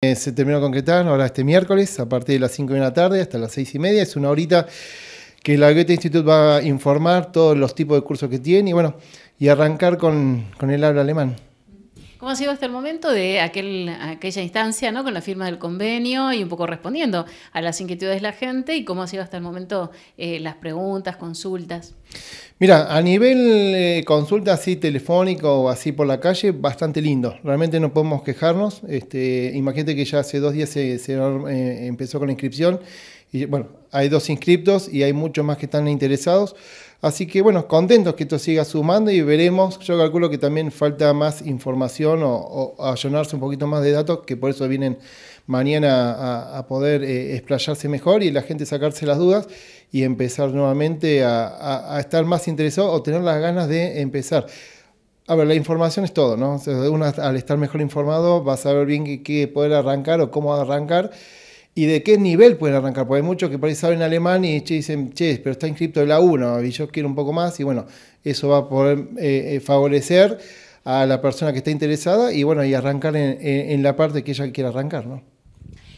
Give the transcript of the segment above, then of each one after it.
Eh, se terminó con concretar ahora este miércoles a partir de las 5 de la tarde hasta las 6 y media. Es una horita que la Goethe institut va a informar todos los tipos de cursos que tiene y bueno, y arrancar con, con el habla alemán. ¿Cómo ha sido hasta el momento de aquel, aquella instancia, ¿no? con la firma del convenio y un poco respondiendo a las inquietudes de la gente y cómo ha sido hasta el momento eh, las preguntas, consultas? Mira, a nivel eh, consulta así telefónico o así por la calle, bastante lindo. Realmente no podemos quejarnos. Este, imagínate que ya hace dos días se, eh, empezó con la inscripción bueno, hay dos inscriptos y hay muchos más que están interesados. Así que bueno, contentos que esto siga sumando y veremos. Yo calculo que también falta más información o, o allonarse un poquito más de datos, que por eso vienen mañana a, poder eh, explayarse mejor y la gente sacarse las dudas y empezar nuevamente a, estar más interesado o tener las ganas de empezar. A ver, la información es todo, ¿no? al estar mejor informado vas a saber bien qué poder arrancar o cómo arrancar y de qué nivel pueden arrancar, porque hay muchos que por saben alemán y che, dicen, che, pero está inscripto el A1 y yo quiero un poco más, y bueno, eso va a poder eh, eh, favorecer a la persona que está interesada y bueno, y arrancar en, la parte que ella quiera arrancar, ¿no?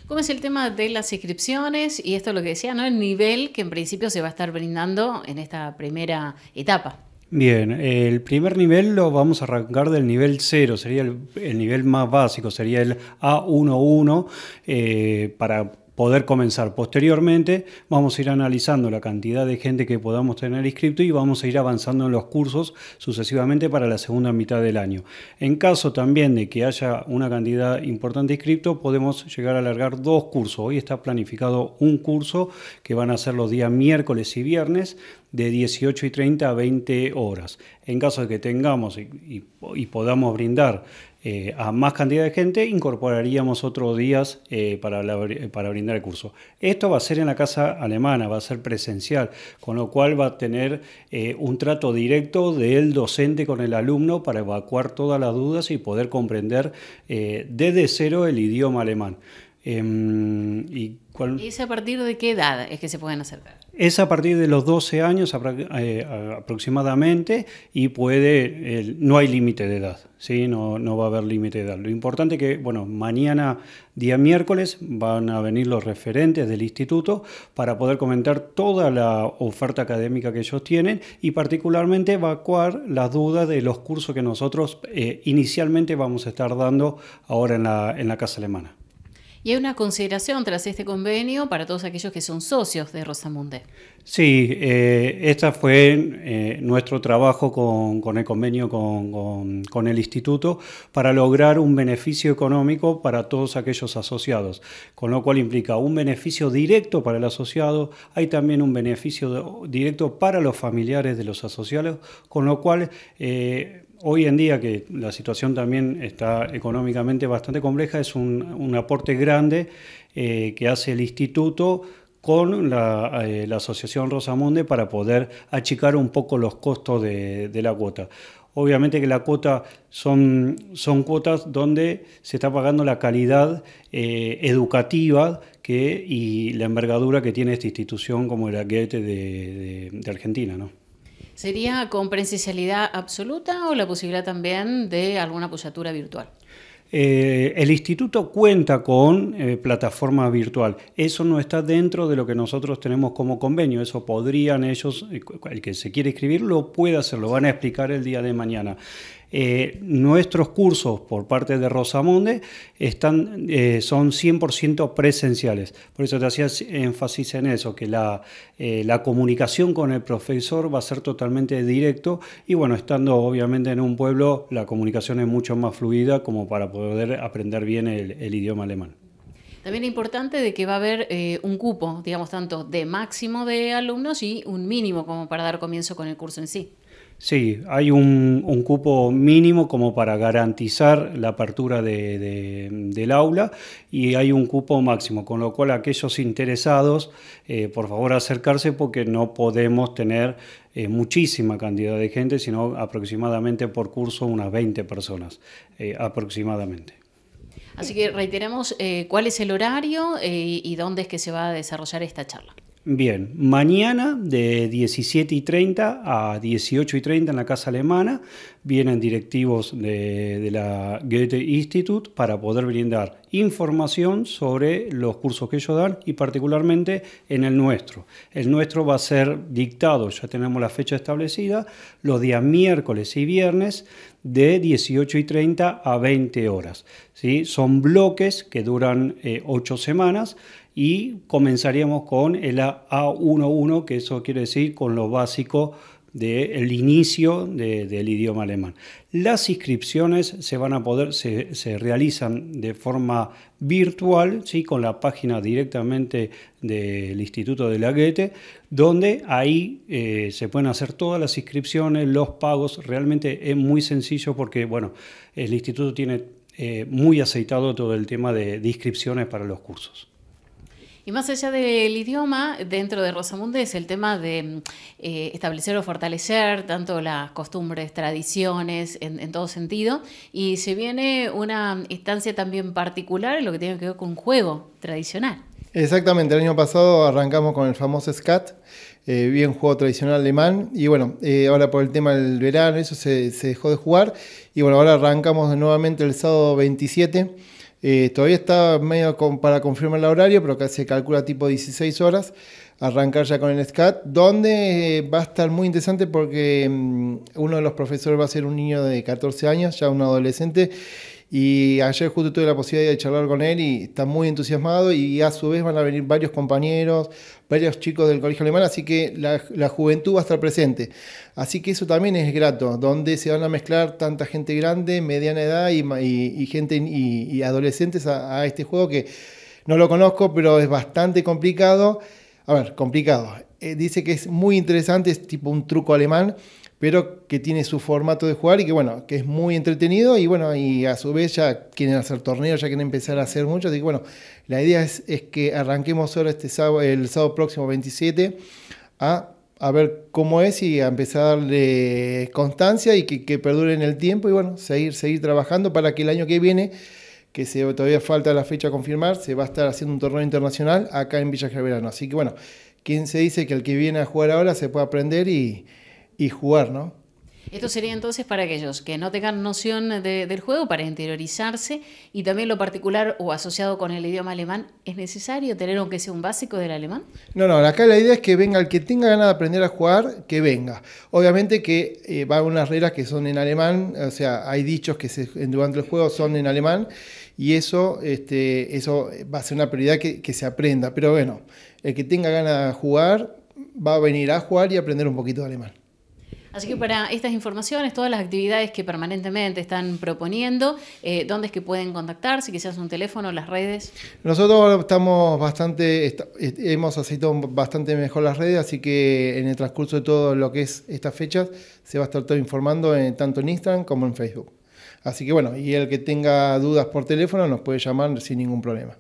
¿Cómo es el tema de las inscripciones y esto es lo que decía, ¿no? El nivel que en principio se va a estar brindando en esta primera etapa. Bien, el primer nivel lo vamos a arrancar del nivel 0, sería el, nivel más básico, sería el A11 eh, para poder comenzar. Posteriormente vamos a ir analizando la cantidad de gente que podamos tener inscrito y vamos a ir avanzando en los cursos sucesivamente para la segunda mitad del año. En caso también de que haya una cantidad importante inscrito, podemos llegar a alargar dos cursos. Hoy está planificado un curso que van a ser los días miércoles y viernes de 18 y 30 a 20 horas en caso de que tengamos y, podamos brindar eh, a más cantidad de gente, incorporaríamos otros días eh, para, brindar el curso. Esto va a ser en la casa alemana, va a ser presencial, con lo cual va a tener eh, un trato directo del docente con el alumno para evacuar todas las dudas y poder comprender desde cero el idioma alemán. Em, ¿Y ¿Es a partir de qué edad es que se pueden acercar? Es a partir de los 12 años eh, aproximadamente y puede, no hay límite de edad, ¿sí? no, va a haber límite de edad. Lo importante es que, bueno, mañana, día miércoles, van a venir los referentes del instituto para poder comentar toda la oferta académica que ellos tienen y particularmente evacuar las dudas de los cursos que nosotros eh, inicialmente vamos a estar dando ahora en la Casa Alemana. Y hay una consideración tras este convenio para todos aquellos que son socios de Rosamunde. Sí, este esta fue eh, nuestro trabajo con, el convenio con, el instituto para lograr un beneficio económico para todos aquellos asociados, con lo cual implica un beneficio directo para el asociado, hay también un beneficio directo para los familiares de los asociados, con lo cual... Eh, hoy en día que la situación también está económicamente bastante compleja, es un, aporte grande eh, que hace el instituto con eh, la, Asociación Rosamunde para poder achicar un poco los costos de, la cuota. Obviamente que la cuota son, son, cuotas donde se está pagando la calidad eh, educativa que, y la envergadura que tiene esta institución como el Aguete de, de Argentina. ¿no? ¿Sería con presencialidad absoluta o la posibilidad también de alguna apoyatura virtual? Eh, el instituto cuenta con eh, plataforma virtual. Eso no está dentro de lo que nosotros tenemos como convenio. Eso podrían ellos, eh, el que se quiere escribir, lo puede hacer, lo van a explicar el día de mañana. Eh, nuestros cursos por parte de Rosamonde están, eh, son 100% presenciales. Por eso te hacía énfasis en eso, que eh, la, comunicación con el profesor va a ser totalmente directo y bueno, estando obviamente en un pueblo, la comunicación es mucho más fluida como para poder aprender bien el, idioma alemán. También es importante de que va a haber un cupo, digamos, tanto de máximo de alumnos y un mínimo como para dar comienzo con el curso en sí. Sí, hay un, cupo mínimo como para garantizar la apertura de, del aula y hay un cupo máximo, con lo cual aquellos interesados, eh, por favor acercarse porque no podemos tener eh, muchísima cantidad de gente, sino aproximadamente por curso unas 20 personas, eh, aproximadamente. Así que reiteramos cuál es el horario y dónde es que se va a desarrollar esta charla. Bien, mañana de 17 y 30 a 18 y 30 en la Casa Alemana vienen directivos de, la Goethe Institute para poder brindar información sobre los cursos que ellos dan y particularmente en el nuestro. El nuestro va a ser dictado, ya tenemos la fecha establecida, los días miércoles y viernes de 18 y 30 a 20 horas. ¿sí? Son bloques que duran eh, ocho semanas y comenzaríamos con el A11, que eso quiere decir con lo básico del inicio del idioma alemán. Las inscripciones se van a poder, se, realizan de forma virtual, ¿sí? con la página directamente del Instituto de la Goethe, donde ahí eh, se pueden hacer todas las inscripciones, los pagos, realmente es muy sencillo porque, bueno, el instituto tiene eh, muy aceitado todo el tema de inscripciones para los cursos. Y más allá del idioma, dentro de es el tema de eh, establecer o fortalecer tanto las costumbres, tradiciones, en, todo sentido, y se viene una instancia también particular en lo que tiene que ver con juego tradicional. Exactamente, el año pasado arrancamos con el famoso SCAT, eh, bien juego tradicional alemán, y bueno, eh, ahora por el tema del verano, eso se, se dejó de jugar, y bueno, ahora arrancamos nuevamente el sábado 27 eh, todavía está medio para confirmar el horario, pero se calcula tipo 16 horas. Arrancar ya con el SCAT, donde eh, va a estar muy interesante porque mm, uno de los profesores va a ser un niño de 14 años, ya un adolescente, y ayer justo tuve la posibilidad de charlar con él y está muy entusiasmado y a su vez van a venir varios compañeros, varios chicos del colegio alemán, así que la, juventud va a estar presente. Así que eso también es grato, donde se van a mezclar tanta gente grande, mediana edad y, gente y, adolescentes a, este juego que no lo conozco, pero es bastante complicado. A ver, complicado. Eh, dice que es muy interesante, es tipo un truco alemán pero que tiene su formato de jugar y que bueno, que es muy entretenido y bueno, y a su vez ya quieren hacer torneos, ya quieren empezar a hacer muchos, así bueno, la idea es, que arranquemos ahora este sábado, el sábado próximo 27 a, a ver cómo es y a empezar a darle constancia y que, perdure en el tiempo y bueno, seguir, seguir trabajando para que el año que viene que se, todavía falta la fecha a confirmar, se va a estar haciendo un torneo internacional acá en Villa Gerberano. Así que bueno, quién se dice que el que viene a jugar ahora se puede aprender y, y jugar, ¿no? Esto sería entonces para aquellos que no tengan noción del juego, para interiorizarse y también lo particular o asociado con el idioma alemán, ¿es necesario tener aunque sea un básico del alemán? No, no, acá la idea es que venga el que tenga ganas de aprender a jugar, que venga. Obviamente que eh, van unas reglas que son en alemán, o sea, hay dichos que se, durante el juego son en alemán y eso, este, eso va a ser una prioridad que se aprenda. Pero bueno, el que tenga ganas de jugar va a venir a jugar y aprender un poquito de alemán. Así que para estas informaciones, todas las actividades que permanentemente están proponiendo, eh, ¿dónde es que pueden contactarse? Quizás un teléfono, las redes. Nosotros estamos bastante, eh, hemos aceitado bastante mejor las redes, así que en el transcurso de todo lo que es estas fechas, se va a estar todo informando en, tanto en Instagram como en Facebook. Así que bueno, y el que tenga dudas por teléfono nos puede llamar sin ningún problema.